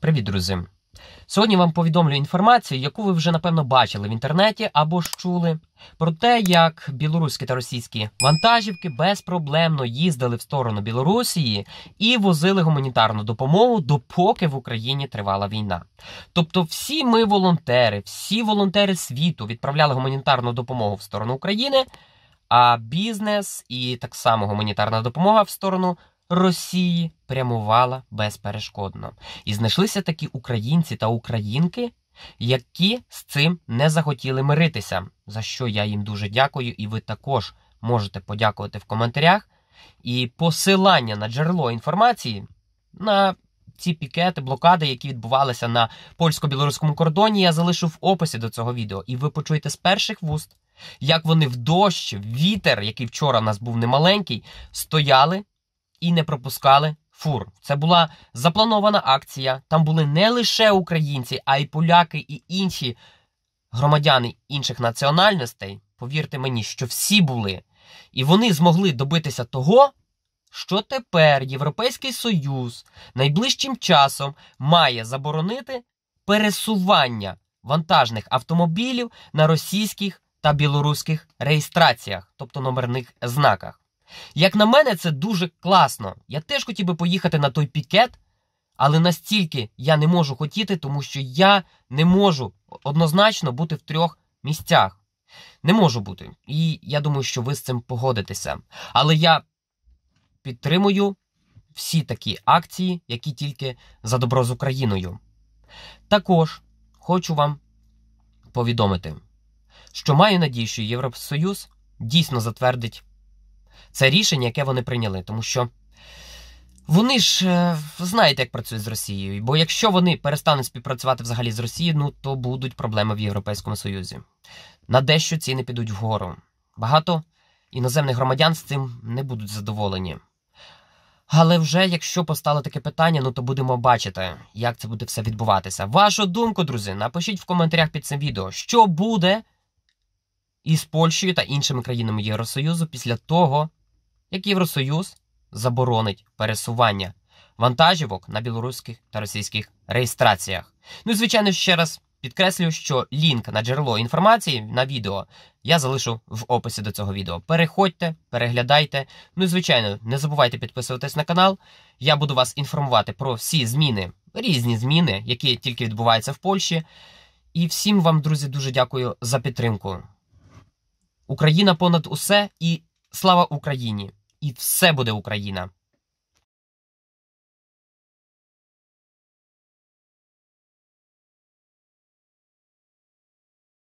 Привіт, друзі! Сьогодні вам повідомлю інформацію, яку ви вже напевно бачили в інтернеті або ж чули, про те, як білоруські та російські вантажівки безпроблемно їздили в сторону Білорусії і возили гуманітарну допомогу допоки в Україні тривала війна. Тобто, всі ми волонтери, всі волонтери світу відправляли гуманітарну допомогу в сторону України, а бізнес і так само гуманітарна допомога в сторону. Росії прямувала безперешкодно. І знайшлися такі українці та українки, які з цим не захотіли миритися, за що я їм дуже дякую, і ви також можете подякувати в коментарях. І посилання на джерело інформації на ці пікети, блокади, які відбувалися на польсько-білоруському кордоні, я залишу в описі до цього відео, і ви почуєте з перших вуст, як вони в дощ, вітер, який вчора у нас був немаленький, стояли і не пропускали фур. Це була запланована акція. Там були не лише українці, а й поляки і інші громадяни інших національностей. Повірте мені, що всі були. І вони змогли добитися того, що тепер Європейський Союз найближчим часом має заборонити пересування вантажних автомобілів на російських та білоруських реєстраціях, тобто номерних знаках. Як на мене, це дуже класно. Я теж хотів би поїхати на той пікет, але настільки я не можу хотіти, тому що я не можу однозначно бути в трьох місцях. Не можу бути. І я думаю, що ви з цим погодитеся. Але я підтримую всі такі акції, які тільки за добро з Україною. Також хочу вам повідомити, що маю надію, що Європейський дійсно затвердить це рішення, яке вони прийняли, тому що. Вони ж е, знають, як працюють з Росією, бо якщо вони перестануть співпрацювати взагалі з Росією, ну то будуть проблеми в Європейському Союзі. На дещо ціни підуть вгору. Багато іноземних громадян з цим не будуть задоволені. Але вже якщо постало таке питання, ну то будемо бачити, як це буде все відбуватися. Вашу думку, друзі, напишіть в коментарях під цим відео, що буде із Польщею та іншими країнами Євросоюзу після того, як Євросоюз заборонить пересування вантажівок на білоруських та російських реєстраціях. Ну і звичайно, ще раз підкреслюю, що лінк на джерело інформації на відео я залишу в описі до цього відео. Переходьте, переглядайте. Ну і звичайно, не забувайте підписуватись на канал. Я буду вас інформувати про всі зміни, різні зміни, які тільки відбуваються в Польщі. І всім вам, друзі, дуже дякую за підтримку. Україна понад усе і слава Україні! І все буде Україна!